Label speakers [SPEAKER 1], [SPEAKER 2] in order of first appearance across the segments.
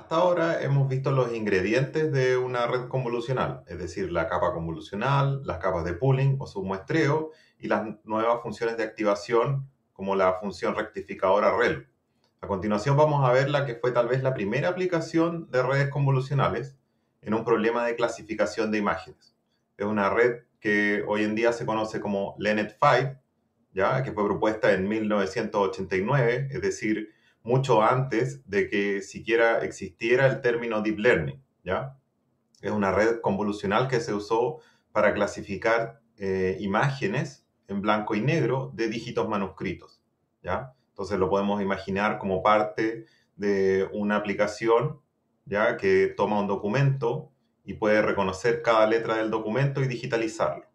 [SPEAKER 1] Hasta ahora hemos visto los ingredientes de una red convolucional, es decir, la capa convolucional, las capas de pooling o submuestreo y las nuevas funciones de activación como la función rectificadora REL. A continuación vamos a ver la que fue tal vez la primera aplicación de redes convolucionales en un problema de clasificación de imágenes. Es una red que hoy en día se conoce como LENET 5, ¿ya? que fue propuesta en 1989, es decir, mucho antes de que siquiera existiera el término deep learning, ¿ya? Es una red convolucional que se usó para clasificar eh, imágenes en blanco y negro de dígitos manuscritos, ¿ya? Entonces lo podemos imaginar como parte de una aplicación, ¿ya? Que toma un documento y puede reconocer cada letra del documento y digitalizarlo.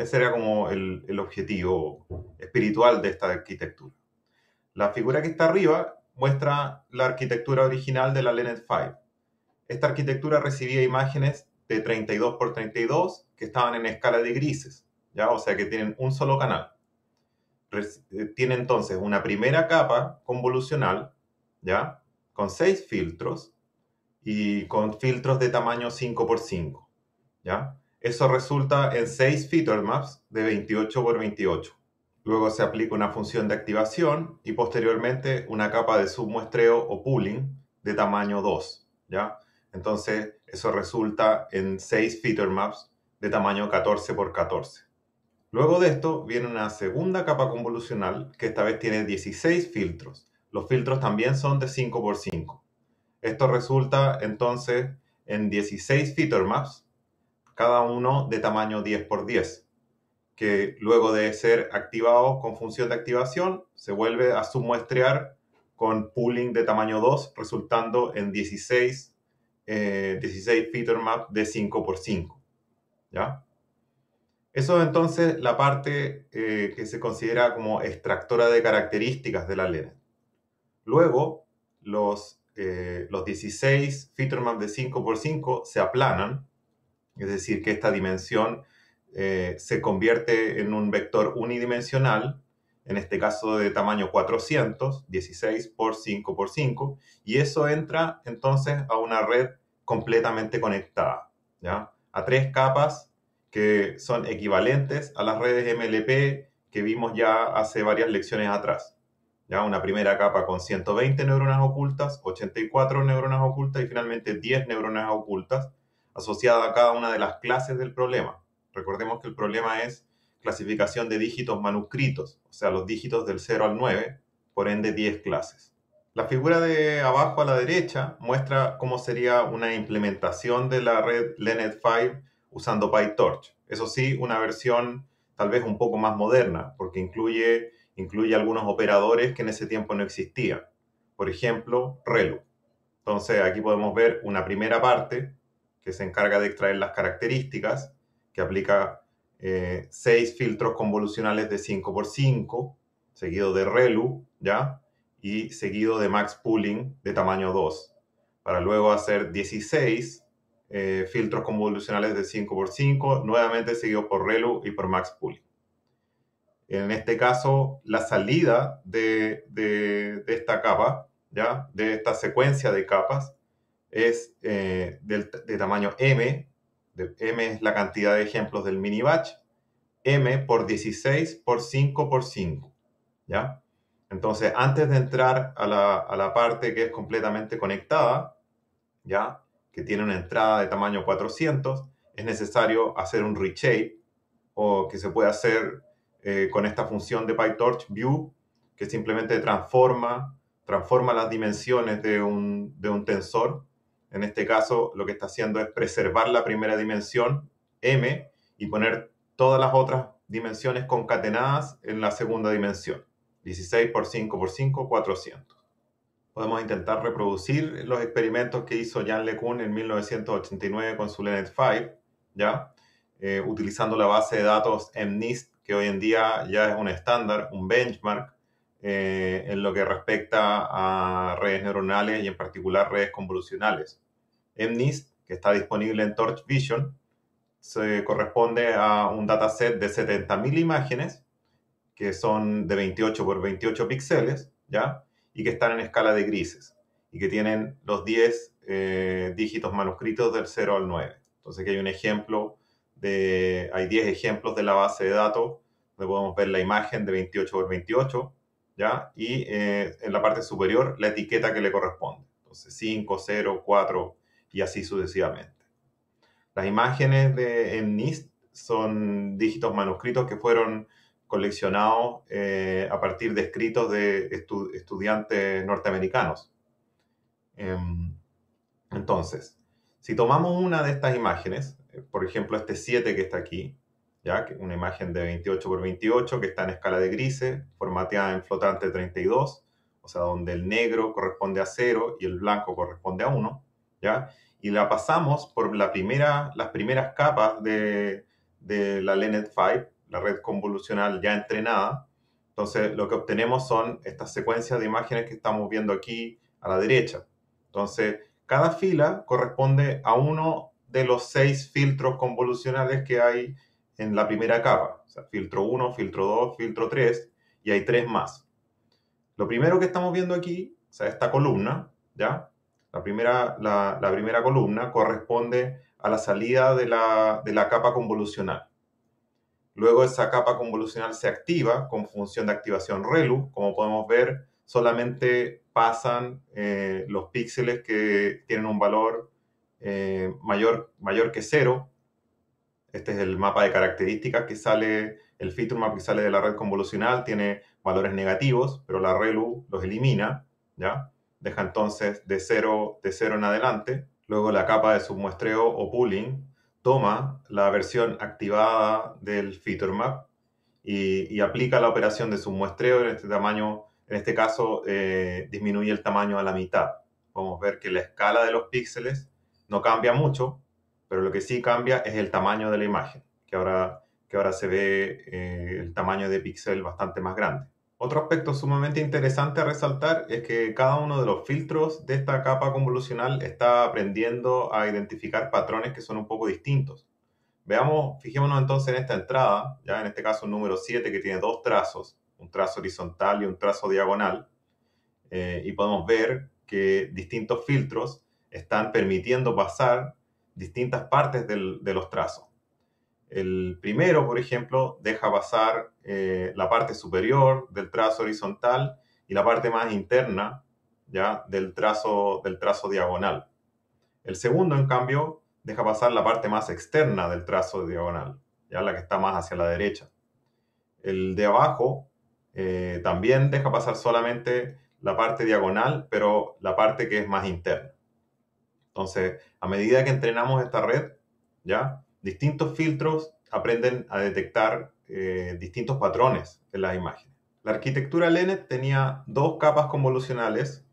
[SPEAKER 1] Ese era como el objetivo espiritual de esta arquitectura. La figura que está arriba muestra la arquitectura original de la Lenet 5. Esta arquitectura recibía imágenes de 32 x 32 que estaban en escala de grises, ¿ya? O sea que tienen un solo canal. Eh, tiene entonces una primera capa convolucional, ¿ya? Con seis filtros y con filtros de tamaño 5 x 5, ¿ya? Eso resulta en seis filter maps de 28 x 28. Luego se aplica una función de activación y posteriormente una capa de submuestreo o pooling de tamaño 2. ¿ya? Entonces eso resulta en 6 feature maps de tamaño 14 x 14. Luego de esto viene una segunda capa convolucional que esta vez tiene 16 filtros. Los filtros también son de 5 x 5. Esto resulta entonces en 16 feature maps, cada uno de tamaño 10 x 10 que luego de ser activado con función de activación, se vuelve a submuestrear con pooling de tamaño 2, resultando en 16, 16 eh, feature map de 5x5. ¿Ya? Eso es entonces la parte eh, que se considera como extractora de características de la LED. Luego, los, eh, los 16 feature maps de 5x5 se aplanan, es decir, que esta dimensión eh, se convierte en un vector unidimensional, en este caso de tamaño 400, 16 por 5 por 5, y eso entra entonces a una red completamente conectada, ¿ya? a tres capas que son equivalentes a las redes MLP que vimos ya hace varias lecciones atrás. ¿ya? Una primera capa con 120 neuronas ocultas, 84 neuronas ocultas y finalmente 10 neuronas ocultas asociadas a cada una de las clases del problema. Recordemos que el problema es clasificación de dígitos manuscritos, o sea, los dígitos del 0 al 9, por ende 10 clases. La figura de abajo a la derecha muestra cómo sería una implementación de la red LeNet5 usando PyTorch. Eso sí, una versión tal vez un poco más moderna, porque incluye, incluye algunos operadores que en ese tiempo no existían. Por ejemplo, ReLU. Entonces aquí podemos ver una primera parte que se encarga de extraer las características que aplica eh, seis filtros convolucionales de 5x5, seguido de ReLU, ¿ya? Y seguido de Max Pooling de tamaño 2, para luego hacer 16 eh, filtros convolucionales de 5x5, nuevamente seguido por ReLU y por Max Pooling. En este caso, la salida de, esta capa, ¿ya? De esta secuencia de capas, es eh, de tamaño M, M es la cantidad de ejemplos del mini batch, M por 16 por 5 por 5, ¿ya? Entonces, antes de entrar a la, parte que es completamente conectada, ¿ya? Que tiene una entrada de tamaño 400, es necesario hacer un reshape o que se puede hacer eh, con esta función de PyTorch View, que simplemente transforma, transforma las dimensiones de un, de un tensor en este caso, lo que está haciendo es preservar la primera dimensión, M, y poner todas las otras dimensiones concatenadas en la segunda dimensión. 16 por 5 por 5, 400. Podemos intentar reproducir los experimentos que hizo Jan LeCun en 1989 con su Lenet 5, ¿ya? Eh, utilizando la base de datos MNIST, que hoy en día ya es un estándar, un benchmark, eh, en lo que respecta a redes neuronales y en particular redes convolucionales. MNIST, que está disponible en Torch Vision, se corresponde a un dataset de 70.000 imágenes, que son de 28 por 28 píxeles, ¿ya? Y que están en escala de grises, y que tienen los 10 eh, dígitos manuscritos del 0 al 9. Entonces aquí hay un ejemplo de, hay 10 ejemplos de la base de datos, donde podemos ver la imagen de 28 por 28, y eh, en la parte superior la etiqueta que le corresponde. Entonces 5, 0, 4 y así sucesivamente. Las imágenes de MNIST son dígitos manuscritos que fueron coleccionados eh, a partir de escritos de estudiantes norteamericanos. Em, entonces, si tomamos una de estas imágenes, eh, por ejemplo este 7 que está aquí, ¿ya? Una imagen de 28 por 28 que está en escala de grises, formateada en flotante 32, o sea, donde el negro corresponde a 0 y el blanco corresponde a 1, ¿ya? Y la pasamos por la primera, las primeras capas de, la LeNet 5, la red convolucional ya entrenada. Entonces, lo que obtenemos son estas secuencias de imágenes que estamos viendo aquí a la derecha. Entonces, cada fila corresponde a uno de los seis filtros convolucionales que hay en la primera capa. O sea, filtro 1, filtro 2, filtro 3 y hay tres más. Lo primero que estamos viendo aquí, o sea, esta columna, ¿ya? La primera, columna corresponde a la salida de la, capa convolucional. Luego esa capa convolucional se activa con función de activación ReLU. Como podemos ver, solamente pasan eh, los píxeles que tienen un valor eh, mayor, mayor que cero este es el mapa de características que sale, el feature map que sale de la red convolucional, tiene valores negativos, pero la ReLU los elimina, ¿ya? Deja entonces de 0 de cero en adelante. Luego la capa de submuestreo o pooling toma la versión activada del feature map y, aplica la operación de submuestreo en este tamaño, en este caso eh, disminuye el tamaño a la mitad. Podemos ver que la escala de los píxeles no cambia mucho, pero lo que sí cambia es el tamaño de la imagen, que ahora, que ahora se ve eh, el tamaño de píxel bastante más grande. Otro aspecto sumamente interesante a resaltar es que cada uno de los filtros de esta capa convolucional está aprendiendo a identificar patrones que son un poco distintos. Veamos, fijémonos entonces en esta entrada, ya en este caso número 7 que tiene dos trazos, un trazo horizontal y un trazo diagonal, eh, y podemos ver que distintos filtros están permitiendo pasar distintas partes de los trazos. El primero, por ejemplo, deja pasar eh, la parte superior del trazo horizontal y la parte más interna ¿ya? Del, trazo, del trazo diagonal. El segundo, en cambio, deja pasar la parte más externa del trazo diagonal, ya la que está más hacia la derecha. El de abajo eh, también deja pasar solamente la parte diagonal, pero la parte que es más interna. Entonces, a medida que entrenamos esta red, ¿ya? Distintos filtros aprenden a detectar eh, distintos patrones en las imágenes. La arquitectura LENET tenía dos capas convolucionales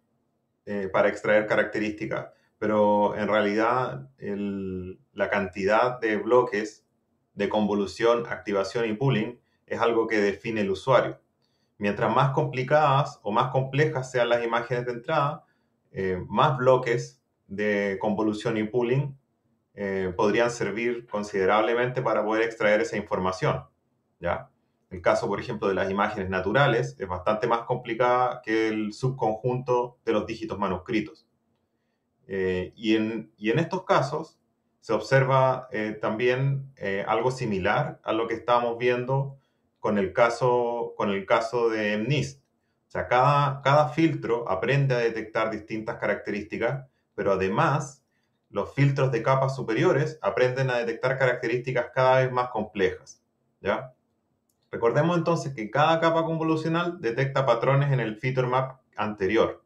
[SPEAKER 1] eh, para extraer características, pero en realidad la cantidad de bloques de convolución, activación y pooling es algo que define el usuario. Mientras más complicadas o más complejas sean las imágenes de entrada, eh, más bloques de convolución y pooling eh, podrían servir considerablemente para poder extraer esa información. ¿ya? El caso, por ejemplo, de las imágenes naturales es bastante más complicada que el subconjunto de los dígitos manuscritos. Eh, y, en, estos casos se observa eh, también algo similar a lo que estábamos viendo con el caso, con el caso de MNIST. O sea, cada, cada filtro aprende a detectar distintas características pero además los filtros de capas superiores aprenden a detectar características cada vez más complejas. ¿ya? Recordemos entonces que cada capa convolucional detecta patrones en el feature map anterior.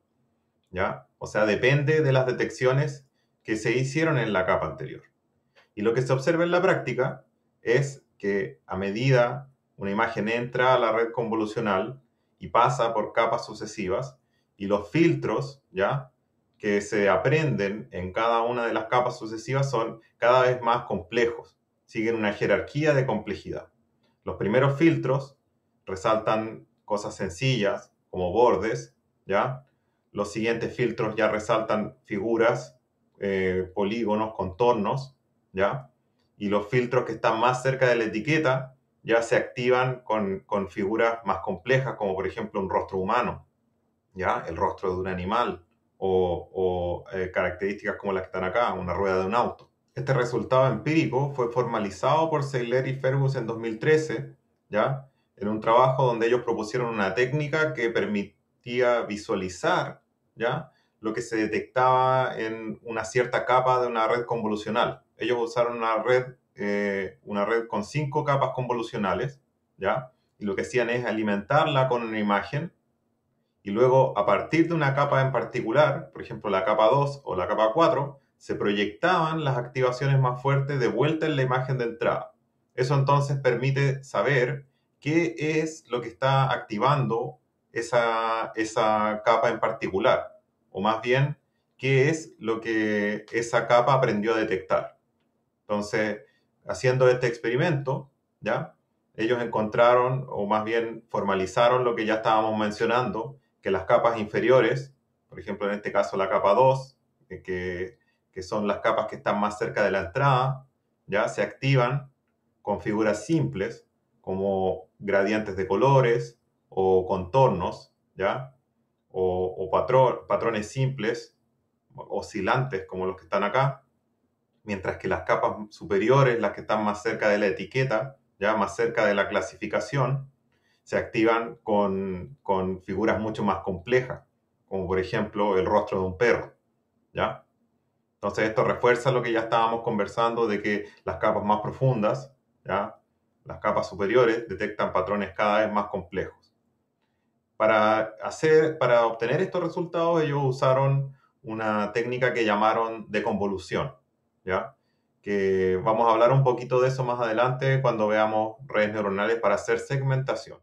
[SPEAKER 1] ¿ya? O sea, depende de las detecciones que se hicieron en la capa anterior. Y lo que se observa en la práctica es que a medida una imagen entra a la red convolucional y pasa por capas sucesivas y los filtros, ¿ya? que se aprenden en cada una de las capas sucesivas son cada vez más complejos, siguen una jerarquía de complejidad. Los primeros filtros resaltan cosas sencillas como bordes, ¿ya? Los siguientes filtros ya resaltan figuras, eh, polígonos, contornos, ¿ya? Y los filtros que están más cerca de la etiqueta ya se activan con, con figuras más complejas, como por ejemplo un rostro humano, ¿ya? El rostro de un animal, o, eh, características como las que están acá, una rueda de un auto. Este resultado empírico fue formalizado por Seiler y Fergus en 2013, ¿ya? en un trabajo donde ellos propusieron una técnica que permitía visualizar ¿ya? lo que se detectaba en una cierta capa de una red convolucional. Ellos usaron una red, eh, una red con cinco capas convolucionales, ¿ya? y lo que hacían es alimentarla con una imagen y luego a partir de una capa en particular, por ejemplo la capa 2 o la capa 4, se proyectaban las activaciones más fuertes de vuelta en la imagen de entrada. Eso entonces permite saber qué es lo que está activando esa, esa capa en particular, o más bien qué es lo que esa capa aprendió a detectar. Entonces, haciendo este experimento, ¿ya? Ellos encontraron, o más bien formalizaron lo que ya estábamos mencionando, que las capas inferiores, por ejemplo en este caso la capa 2, eh, que, son las capas que están más cerca de la entrada, ya se activan con figuras simples como gradientes de colores o contornos, ¿ya? O, o patrones simples, oscilantes como los que están acá, mientras que las capas superiores, las que están más cerca de la etiqueta, ya más cerca de la clasificación, se activan con, figuras mucho más complejas, como por ejemplo el rostro de un perro, ¿ya? Entonces esto refuerza lo que ya estábamos conversando de que las capas más profundas, ¿ya? las capas superiores, detectan patrones cada vez más complejos. Para, hacer, para obtener estos resultados ellos usaron una técnica que llamaron de convolución ¿ya? que vamos a hablar un poquito de eso más adelante cuando veamos redes neuronales para hacer segmentación.